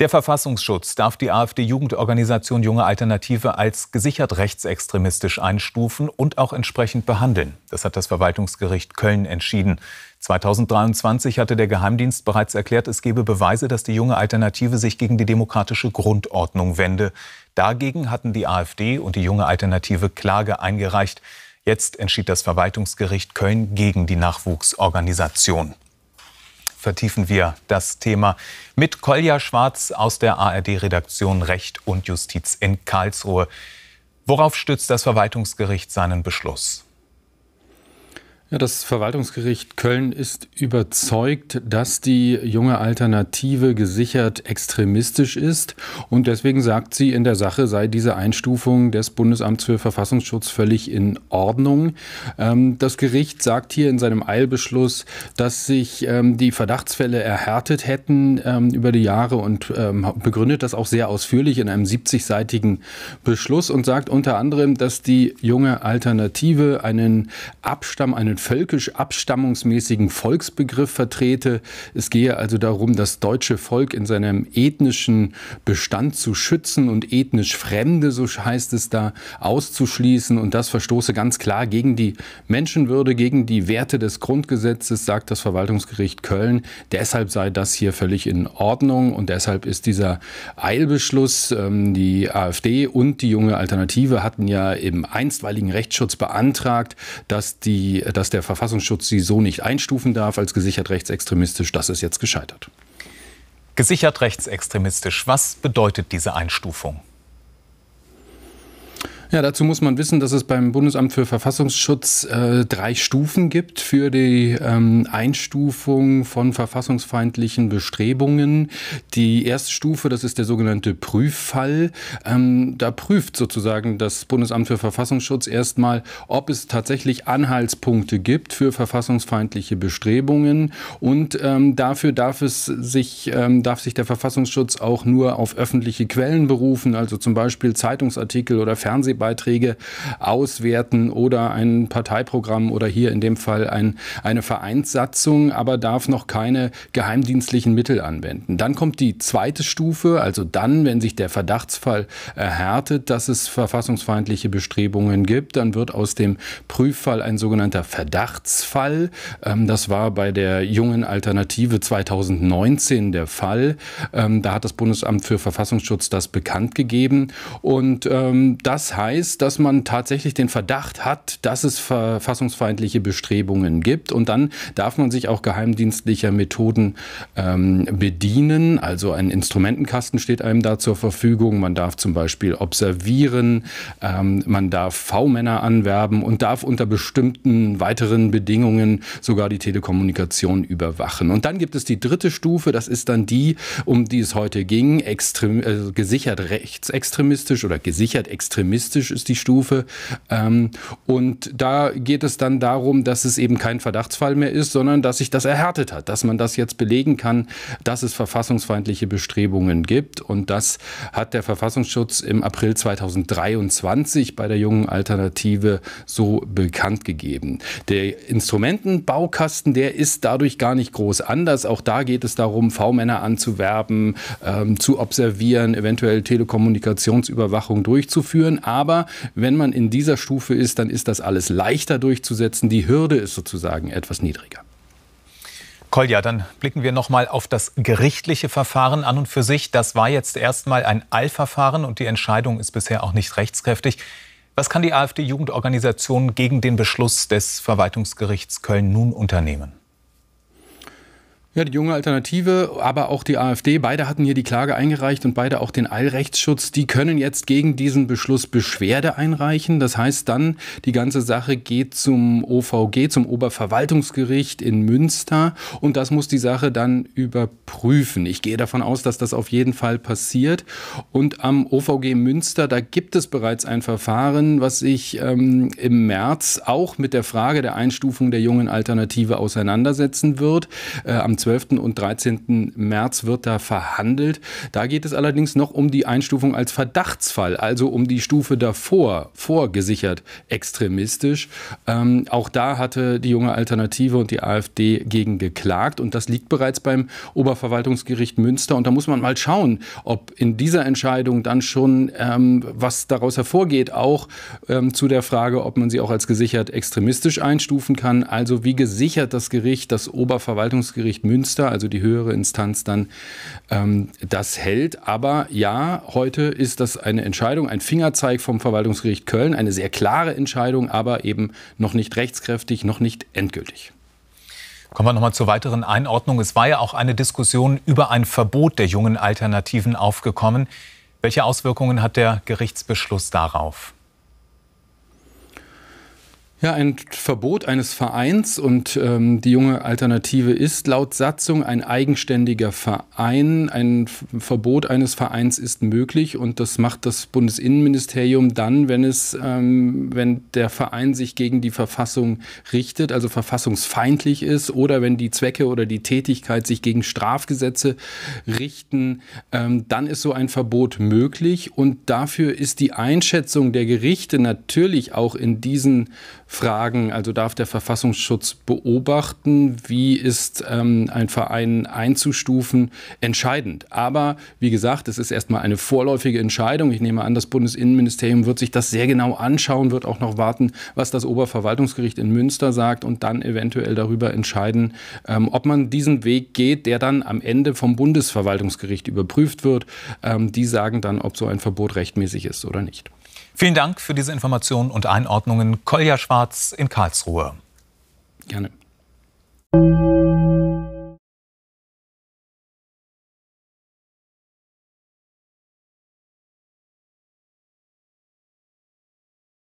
Der Verfassungsschutz darf die AfD-Jugendorganisation Junge Alternative als gesichert rechtsextremistisch einstufen und auch entsprechend behandeln. Das hat das Verwaltungsgericht Köln entschieden. 2023 hatte der Geheimdienst bereits erklärt, es gebe Beweise, dass die Junge Alternative sich gegen die demokratische Grundordnung wende. Dagegen hatten die AfD und die Junge Alternative Klage eingereicht. Jetzt entschied das Verwaltungsgericht Köln gegen die Nachwuchsorganisation vertiefen wir das Thema mit Kolja Schwarz aus der ARD-Redaktion Recht und Justiz in Karlsruhe. Worauf stützt das Verwaltungsgericht seinen Beschluss? Ja, das Verwaltungsgericht Köln ist überzeugt, dass die junge Alternative gesichert extremistisch ist. Und deswegen sagt sie, in der Sache sei diese Einstufung des Bundesamts für Verfassungsschutz völlig in Ordnung. Ähm, das Gericht sagt hier in seinem Eilbeschluss, dass sich ähm, die Verdachtsfälle erhärtet hätten ähm, über die Jahre und ähm, begründet das auch sehr ausführlich in einem 70-seitigen Beschluss und sagt unter anderem, dass die junge Alternative einen Abstamm, einen völkisch-abstammungsmäßigen Volksbegriff vertrete. Es gehe also darum, das deutsche Volk in seinem ethnischen Bestand zu schützen und ethnisch Fremde, so heißt es da, auszuschließen. Und das verstoße ganz klar gegen die Menschenwürde, gegen die Werte des Grundgesetzes, sagt das Verwaltungsgericht Köln. Deshalb sei das hier völlig in Ordnung und deshalb ist dieser Eilbeschluss, ähm, die AfD und die junge Alternative hatten ja im einstweiligen Rechtsschutz beantragt, dass, die, dass der der Verfassungsschutz sie so nicht einstufen darf als gesichert rechtsextremistisch, das ist jetzt gescheitert. Gesichert rechtsextremistisch, was bedeutet diese Einstufung? Ja, dazu muss man wissen, dass es beim Bundesamt für Verfassungsschutz äh, drei Stufen gibt für die ähm, Einstufung von verfassungsfeindlichen Bestrebungen. Die erste Stufe, das ist der sogenannte Prüffall. Ähm, da prüft sozusagen das Bundesamt für Verfassungsschutz erstmal, ob es tatsächlich Anhaltspunkte gibt für verfassungsfeindliche Bestrebungen. Und ähm, dafür darf, es sich, ähm, darf sich der Verfassungsschutz auch nur auf öffentliche Quellen berufen, also zum Beispiel Zeitungsartikel oder Fernsehbeiträge Fernsehbeiträge auswerten oder ein Parteiprogramm oder hier in dem Fall ein, eine Vereinssatzung, aber darf noch keine geheimdienstlichen Mittel anwenden. Dann kommt die zweite Stufe, also dann, wenn sich der Verdachtsfall erhärtet, dass es verfassungsfeindliche Bestrebungen gibt, dann wird aus dem Prüffall ein sogenannter Verdachtsfall. Ähm, das war bei der jungen Alternative 2019 der Fall. Ähm, da hat das Bundesamt für Verfassungsschutz das bekannt gegeben und ähm, das hat heißt, dass man tatsächlich den Verdacht hat, dass es verfassungsfeindliche Bestrebungen gibt. Und dann darf man sich auch geheimdienstlicher Methoden ähm, bedienen. Also ein Instrumentenkasten steht einem da zur Verfügung. Man darf zum Beispiel observieren, ähm, man darf V-Männer anwerben und darf unter bestimmten weiteren Bedingungen sogar die Telekommunikation überwachen. Und dann gibt es die dritte Stufe, das ist dann die, um die es heute ging, extrem, äh, gesichert rechtsextremistisch oder gesichert extremistisch juristisch ist die Stufe. Ähm, und da geht es dann darum, dass es eben kein Verdachtsfall mehr ist, sondern dass sich das erhärtet hat, dass man das jetzt belegen kann, dass es verfassungsfeindliche Bestrebungen gibt. Und das hat der Verfassungsschutz im April 2023 bei der jungen Alternative so bekannt gegeben. Der Instrumentenbaukasten, der ist dadurch gar nicht groß anders. Auch da geht es darum, V-Männer anzuwerben, ähm, zu observieren, eventuell Telekommunikationsüberwachung durchzuführen. Aber aber wenn man in dieser Stufe ist, dann ist das alles leichter durchzusetzen. Die Hürde ist sozusagen etwas niedriger. Kolja, dann blicken wir noch mal auf das gerichtliche Verfahren an und für sich. Das war jetzt erst mal ein Eilverfahren und die Entscheidung ist bisher auch nicht rechtskräftig. Was kann die AfD-Jugendorganisation gegen den Beschluss des Verwaltungsgerichts Köln nun unternehmen? Ja, die junge Alternative, aber auch die AfD, beide hatten hier die Klage eingereicht und beide auch den Allrechtsschutz. Die können jetzt gegen diesen Beschluss Beschwerde einreichen. Das heißt dann, die ganze Sache geht zum OVG, zum Oberverwaltungsgericht in Münster und das muss die Sache dann überprüfen. Ich gehe davon aus, dass das auf jeden Fall passiert. Und am OVG Münster, da gibt es bereits ein Verfahren, was sich ähm, im März auch mit der Frage der Einstufung der jungen Alternative auseinandersetzen wird. Äh, am 12. und 13. März wird da verhandelt. Da geht es allerdings noch um die Einstufung als Verdachtsfall, also um die Stufe davor, vorgesichert extremistisch. Ähm, auch da hatte die junge Alternative und die AfD gegen geklagt und das liegt bereits beim Oberverwaltungsgericht Münster und da muss man mal schauen, ob in dieser Entscheidung dann schon ähm, was daraus hervorgeht, auch ähm, zu der Frage, ob man sie auch als gesichert extremistisch einstufen kann. Also wie gesichert das Gericht, das Oberverwaltungsgericht Münster, Münster, also die höhere Instanz dann, ähm, das hält. Aber ja, heute ist das eine Entscheidung, ein Fingerzeig vom Verwaltungsgericht Köln, eine sehr klare Entscheidung, aber eben noch nicht rechtskräftig, noch nicht endgültig. Kommen wir nochmal zur weiteren Einordnung. Es war ja auch eine Diskussion über ein Verbot der jungen Alternativen aufgekommen. Welche Auswirkungen hat der Gerichtsbeschluss darauf? Ja, ein Verbot eines Vereins und ähm, die junge Alternative ist laut Satzung ein eigenständiger Verein. Ein Verbot eines Vereins ist möglich und das macht das Bundesinnenministerium dann, wenn es, ähm, wenn der Verein sich gegen die Verfassung richtet, also verfassungsfeindlich ist oder wenn die Zwecke oder die Tätigkeit sich gegen Strafgesetze richten, ähm, dann ist so ein Verbot möglich und dafür ist die Einschätzung der Gerichte natürlich auch in diesen Fragen. Also darf der Verfassungsschutz beobachten, wie ist ähm, ein Verein einzustufen, entscheidend. Aber wie gesagt, es ist erstmal eine vorläufige Entscheidung. Ich nehme an, das Bundesinnenministerium wird sich das sehr genau anschauen, wird auch noch warten, was das Oberverwaltungsgericht in Münster sagt und dann eventuell darüber entscheiden, ähm, ob man diesen Weg geht, der dann am Ende vom Bundesverwaltungsgericht überprüft wird. Ähm, die sagen dann, ob so ein Verbot rechtmäßig ist oder nicht. Vielen Dank für diese Informationen und Einordnungen. Kolja Schwarz in Karlsruhe. Gerne.